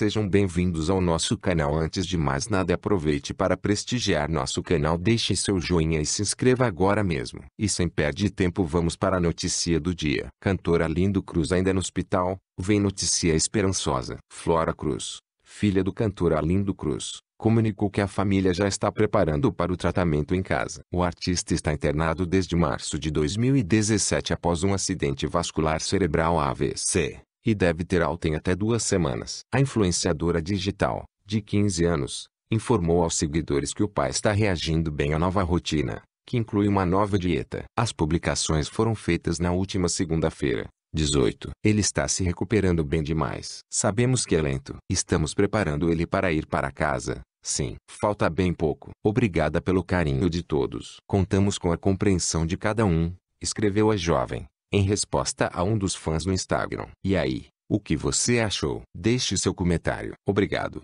Sejam bem-vindos ao nosso canal. Antes de mais nada, aproveite para prestigiar nosso canal. Deixe seu joinha e se inscreva agora mesmo. E sem perder tempo, vamos para a notícia do dia. Cantora Lindo Cruz ainda no hospital, vem notícia esperançosa. Flora Cruz, filha do cantor Alindo Cruz, comunicou que a família já está preparando para o tratamento em casa. O artista está internado desde março de 2017 após um acidente vascular cerebral AVC e deve ter alta em até duas semanas. A influenciadora digital, de 15 anos, informou aos seguidores que o pai está reagindo bem à nova rotina, que inclui uma nova dieta. As publicações foram feitas na última segunda-feira, 18. Ele está se recuperando bem demais. Sabemos que é lento. Estamos preparando ele para ir para casa. Sim, falta bem pouco. Obrigada pelo carinho de todos. Contamos com a compreensão de cada um, escreveu a jovem em resposta a um dos fãs no Instagram. E aí, o que você achou? Deixe seu comentário. Obrigado.